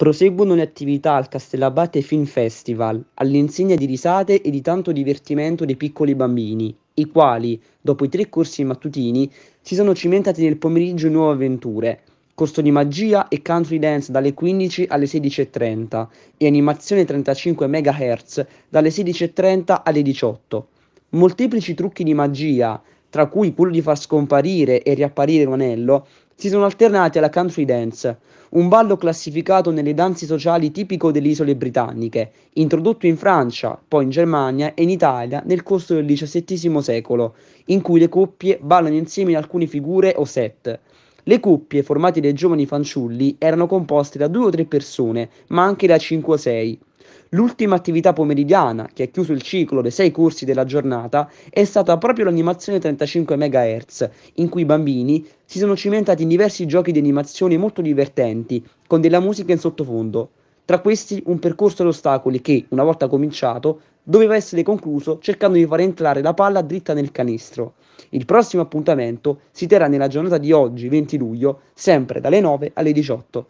Proseguono le attività al Castellabate Film Festival, all'insegna di risate e di tanto divertimento dei piccoli bambini, i quali, dopo i tre corsi mattutini, si sono cimentati nel pomeriggio in nuove avventure. Corso di magia e country dance dalle 15 alle 16.30 e animazione 35 MHz dalle 16.30 alle 18. Molteplici trucchi di magia, tra cui quello di far scomparire e riapparire un anello, si sono alternati alla country dance, un ballo classificato nelle danze sociali tipico delle isole britanniche, introdotto in Francia, poi in Germania e in Italia nel corso del XVII secolo, in cui le coppie ballano insieme in alcune figure o set. Le coppie, formate dai giovani fanciulli, erano composte da due o tre persone, ma anche da cinque o sei. L'ultima attività pomeridiana, che ha chiuso il ciclo dei sei corsi della giornata, è stata proprio l'animazione 35 MHz, in cui i bambini si sono cimentati in diversi giochi di animazione molto divertenti, con della musica in sottofondo. Tra questi un percorso ad ostacoli che, una volta cominciato, doveva essere concluso cercando di far entrare la palla dritta nel canestro. Il prossimo appuntamento si terrà nella giornata di oggi, 20 luglio, sempre dalle 9 alle 18.